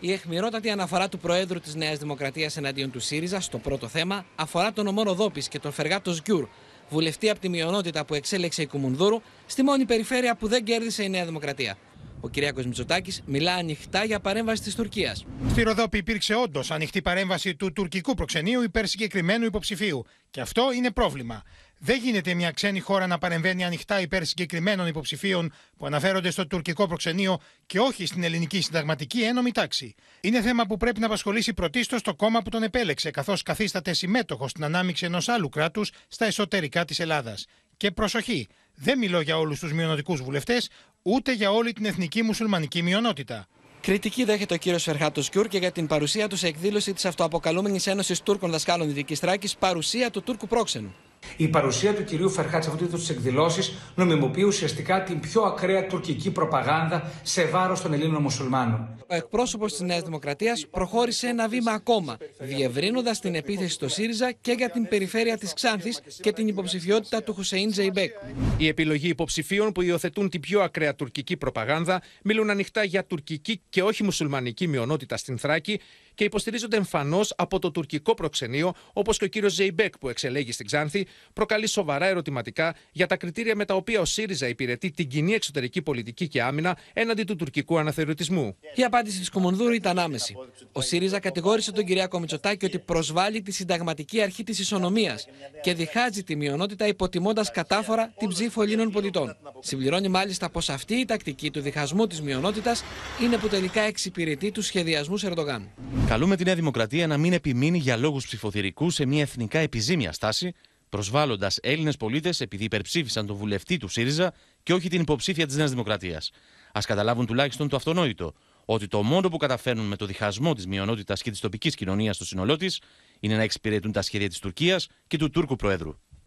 Η εχμηρότατη αναφορά του Προέδρου της Νέας Δημοκρατίας εναντίον του ΣΥΡΙΖΑ στο πρώτο θέμα αφορά τον Ομόνο Δόπης και τον Φεργάτο Γκιούρ, βουλευτή από τη μειονότητα που εξέλεξε η Κουμουνδούρου, στη μόνη περιφέρεια που δεν κέρδισε η Νέα Δημοκρατία. Ο κ. Μητσοτάκης μιλά ανοιχτά για παρέμβαση της Τουρκίας. Στη Ροδόπη υπήρξε όντως ανοιχτή παρέμβαση του τουρκικού προξενείου υπέρ συγκεκριμένου υποψηφίου. Και αυτό είναι πρόβλημα. Δεν γίνεται μια ξένη χώρα να παρεμβαίνει ανοιχτά υπέρ συγκεκριμένων υποψηφίων που αναφέρονται στο τουρκικό προξενείο και όχι στην ελληνική συνταγματική ένωμη τάξη. Είναι θέμα που πρέπει να απασχολήσει πρωτίστως το κόμμα που τον επέλεξε, καθώς καθίσταται συμμέτοχος στην ανάμειξη ενός άλλου κράτους στα εσωτερικά της Ελλάδας. Και προσοχή, δεν μιλώ για όλους τους μειονοτικούς βουλευτές, ούτε για όλη την εθνική μουσουλμανική μειονότητα. Κριτική δέχεται ο κύριος Φερχάτος Κιούρ και για την παρουσία του σε εκδήλωση της αυτοαποκαλούμενης Ένωσης Τούρκων Δασκάλων Δυτική Θράκη, παρουσία του Τούρκου πρόξενου. Η παρουσία του κυρίου Φερχάτ σε αυτού του είδου εκδηλώσεις νομιμοποιεί ουσιαστικά την πιο ακραία τουρκική προπαγάνδα σε βάρος των Ελλήνων μουσουλμάνων. Ο εκπρόσωπος της Νέας Δημοκρατίας προχώρησε ένα βήμα ακόμα, διευρύνοντας την επίθεση στο ΣΥΡΙΖΑ και για την περιφέρεια της Ξάνθης και την υποψηφιότητα του Χουσέιν Τζεϊμπέκ. Η επιλογή υποψηφίων που υιοθετούν την πιο ακραία τουρκική προπαγάνδα μιλούν ανοιχτά για τουρκική και όχι μουσουλμανική μειονότητα στην Θράκη και υποστηρίζονται εμφανώς από το τουρκικό προξενείο, όπως και ο κύριος Ζεϊμπέκ που εξελέγει στην Ξάνθη, προκαλεί σοβαρά ερωτηματικά για τα κριτήρια με τα οποία ο ΣΥΡΙΖΑ υπηρετεί την κοινή εξωτερική πολιτική και άμυνα έναντι του τουρκικού αναθεωρητισμού. Η απάντηση της Κομονδούρου ήταν άμεση. Ο ΣΥΡΙΖΑ κατηγόρησε τον κυρία Κομιτσοτάκη ότι προσβάλλει τη συνταγματική αρχή της ισονομίας και διχάζει τη μειονότητα υποτιμώντας κατάφορα την ψήφο Ελλήνων πολιτών. Συμπληρώνει μάλιστα πως αυτή η τακτική του διχασμού της μειονότητας είναι που τελικά εξυπηρετεί τους σχεδιασμούς Ερντογάν. Καλούμε τη Νέα Δημοκρατία να μην επιμείνει για λόγους ψηφοθυρικού σε μια εθνικά επιζήμια στάση, προσβάλλοντας Έλληνες πολίτες επειδή υπερψήφισαν τον βουλευτή του ΣΥΡΙΖΑ και όχι την υποψήφια της Νέας Δημοκρατίας. Ας καταλάβουν τουλάχιστον το αυτονόητο, ότι το μόνο που καταφέρνουν με το διχασμό της μειονότητας και της τοπικής κοινωνίας στο σύνολό της είναι να εξυπηρετούν τα σχέδια της Τουρκίας και του Τούρκου Προέδρου.